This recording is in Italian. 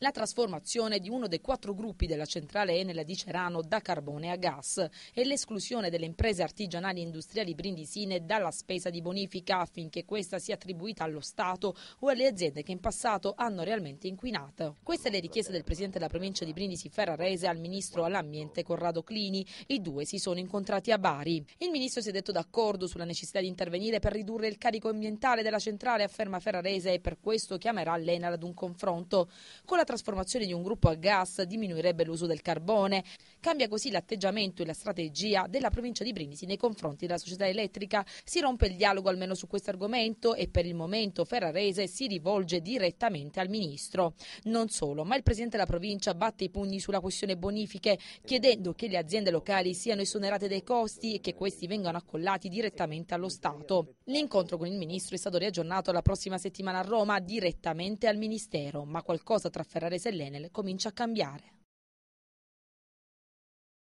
la trasformazione di uno dei quattro gruppi della centrale Enel di Cerano da carbone a gas e l'esclusione delle imprese artigianali e industriali brindisine dalla spesa di bonifica affinché questa sia attribuita allo Stato o alle aziende che in passato hanno realmente inquinato. Queste le richieste del presidente della provincia di Brindisi Ferrarese al ministro all'ambiente Corrado Clini. I due si sono incontrati a Bari. Il ministro si è detto d'accordo sulla necessità di intervenire per ridurre il carico ambientale della centrale, afferma Ferrarese, e per questo chiamerà l'Enel ad un confronto. Con la trasformazione di un gruppo a gas diminuirebbe l'uso del carbone. Cambia così l'atteggiamento e la strategia della provincia di Brindisi nei confronti della società elettrica. Si rompe il dialogo almeno su questo argomento e per il momento Ferrarese si rivolge direttamente al ministro. Non solo, ma il presidente della provincia batte i pugni sulla questione bonifiche, chiedendo che le aziende locali siano esonerate dai costi e che questi vengano accollati direttamente allo Stato. L'incontro con il ministro è stato riaggiornato la prossima settimana a Roma direttamente al ministero, ma qualcosa tra Ferrarese e l'Enel comincia a cambiare.